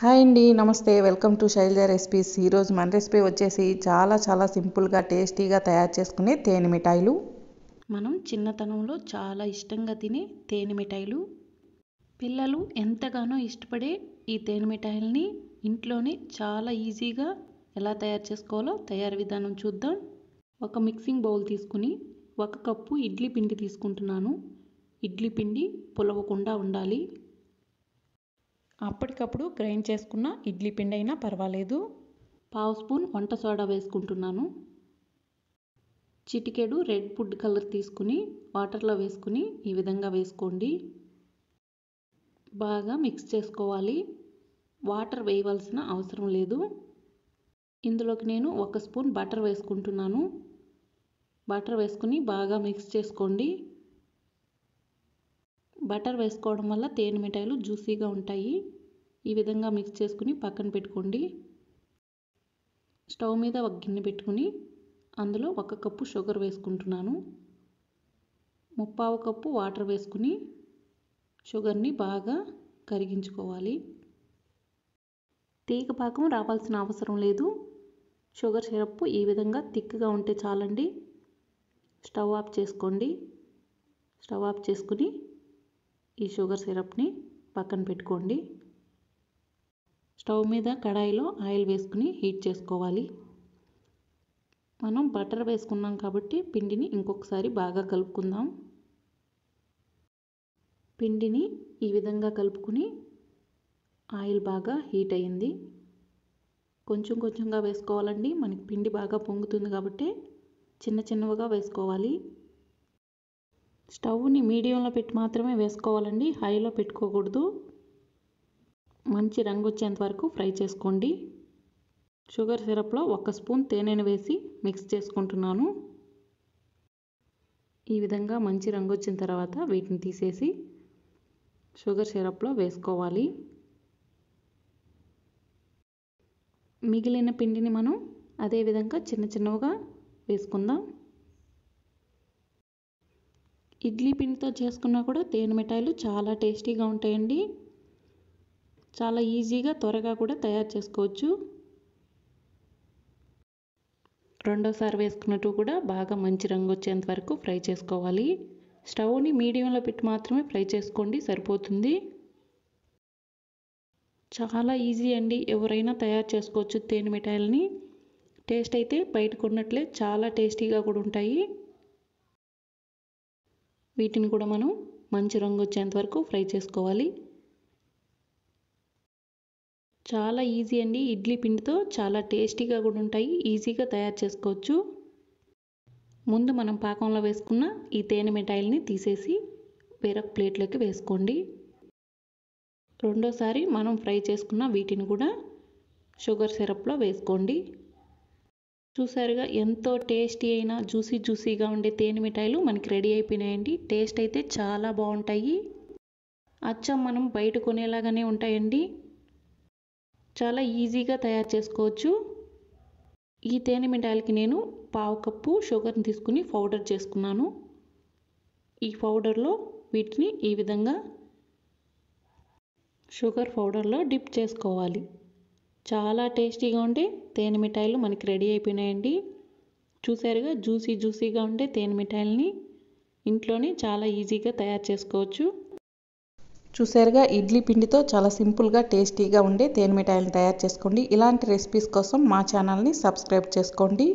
hi అండి నమస్తే welcome to Shailaja recipes ఈరోజు మన రెసిపీ వచ్చేసి చాలా చాలా సింపుల్గా టేస్టీగా తయారు చేసుకునే తేనె మిఠాయిలు మనం చిన్నతనంలో చాలా ఇష్టంగా తినే తేనె మిఠాయిలు పిల్లలు ఎంతగానో ఇష్టపడే ఈ తేనె మిఠాయిల్ని ఇంట్లోనే చాలా ఈజీగా ఎలా తయారు చేసుకోవాలో తయారు విధానం చూద్దాం ఒక మిక్సింగ్ బౌల్ తీసుకుని ఒక కప్పు ఇడ్లీ పిండి తీసుకుంటున్నాను ఇడ్లీ పిండి పులవకుండా ఉండాలి అప్పటికప్పుడు గ్రైండ్ చేసుకున్న ఇడ్లీ పిండి అయినా పర్వాలేదు పావు స్పూన్ వంట సోడా వేసుకుంటున్నాను చిటికెడు రెడ్ ఫుడ్ కలర్ తీసుకుని వాటర్లో వేసుకుని ఈ విధంగా వేసుకోండి బాగా మిక్స్ చేసుకోవాలి వాటర్ వేయవలసిన అవసరం లేదు ఇందులోకి నేను ఒక స్పూన్ బటర్ వేసుకుంటున్నాను బటర్ వేసుకుని బాగా మిక్స్ చేసుకోండి బటర్ వేసుకోవడం వల్ల తేనె మిఠాయిలు జ్యూసీగా ఉంటాయి ఈ విధంగా మిక్స్ చేసుకుని పక్కన పెట్టుకోండి స్టవ్ మీద ఒక గిన్నె పెట్టుకుని అందులో ఒక కప్పు షుగర్ వేసుకుంటున్నాను ముప్పావు కప్పు వాటర్ వేసుకుని షుగర్ని బాగా కరిగించుకోవాలి తీగ పాకం రావాల్సిన అవసరం లేదు షుగర్ సిరప్ ఈ విధంగా థిక్గా ఉంటే చాలండి స్టవ్ ఆఫ్ చేసుకోండి స్టవ్ ఆఫ్ చేసుకుని ఈ షుగర్ సిరప్ని పక్కన పెట్టుకోండి స్టవ్ మీద కడాయిలో ఆయిల్ వేసుకుని హీట్ చేసుకోవాలి మనం బటర్ వేసుకున్నాం కాబట్టి పిండిని ఇంకొకసారి బాగా కలుపుకుందాం పిండిని ఈ విధంగా కలుపుకుని ఆయిల్ బాగా హీట్ అయ్యింది కొంచెం కొంచెంగా వేసుకోవాలండి మనకి పిండి బాగా పొంగుతుంది కాబట్టి చిన్న చిన్నవిగా వేసుకోవాలి స్టవ్ని మీడియంలో పెట్టి మాత్రమే వేసుకోవాలండి హైలో పెట్టుకోకూడదు మంచి రంగు వచ్చేంత వరకు ఫ్రై చేసుకోండి షుగర్ సిరప్లో ఒక స్పూన్ తేనెను వేసి మిక్స్ చేసుకుంటున్నాను ఈ విధంగా మంచి రంగు వచ్చిన తర్వాత వీటిని తీసేసి షుగర్ సిరప్లో వేసుకోవాలి మిగిలిన పిండిని మనం అదే విధంగా చిన్న చిన్నగా వేసుకుందాం ఇడ్లీ పిండితో చేసుకున్నా కూడా తేనె మిఠాయిలు చాలా టేస్టీగా ఉంటాయండి చాలా ఈజీగా త్వరగా కూడా తయారు చేసుకోవచ్చు రెండోసారి వేసుకున్నట్టు కూడా బాగా మంచి రంగు వచ్చేంత వరకు ఫ్రై చేసుకోవాలి స్టవ్ని మీడియంలో పెట్టి మాత్రమే ఫ్రై చేసుకోండి సరిపోతుంది చాలా ఈజీ అండి ఎవరైనా తయారు చేసుకోవచ్చు తేనె మిఠాయిలని టేస్ట్ అయితే బయటకున్నట్లే చాలా టేస్టీగా కూడా ఉంటాయి వీటిని కూడా మనం మంచి రంగు వచ్చేంత వరకు ఫ్రై చేసుకోవాలి చాలా ఈజీ అండి ఇడ్లీ పిండితో చాలా టేస్టీగా కూడా ఉంటాయి ఈజీగా తయారు చేసుకోవచ్చు ముందు మనం పాకంలో వేసుకున్న ఈ తేనె మిఠాయిల్ని తీసేసి వేరొక ప్లేట్లోకి వేసుకోండి రెండోసారి మనం ఫ్రై చేసుకున్న వీటిని కూడా షుగర్ సిరప్లో వేసుకోండి చూసారుగా ఎంతో టేస్టీ అయిన జ్యూసీ జ్యూసీగా ఉండే తేనె మిఠాయిలు మనకి రెడీ అయిపోయినాయండి టేస్ట్ అయితే చాలా బాగుంటాయి అచ్చం మనం బయట కొనేలాగానే ఉంటాయండి చాలా ఈజీగా తయారు చేసుకోవచ్చు ఈ తేనె మిఠాయిలకి నేను పావు కప్పు షుగర్ని తీసుకుని పౌడర్ చేసుకున్నాను ఈ పౌడర్లో వీటిని ఈ విధంగా షుగర్ పౌడర్లో డిప్ చేసుకోవాలి చాలా టేస్టీగా ఉండే తేనె మిఠాయిలు మనకి రెడీ అయిపోయినాయండి చూసారుగా జ్యూసీ జ్యూసీగా ఉండే తేనె మిఠాయిల్ని ఇంట్లోనే చాలా ఈజీగా తయారు చేసుకోవచ్చు చూసారుగా ఇడ్లీ పిండితో చాలా సింపుల్గా టేస్టీగా ఉండే తేనె మిఠాయిలను తయారు చేసుకోండి ఇలాంటి రెసిపీస్ కోసం మా ఛానల్ని సబ్స్క్రైబ్ చేసుకోండి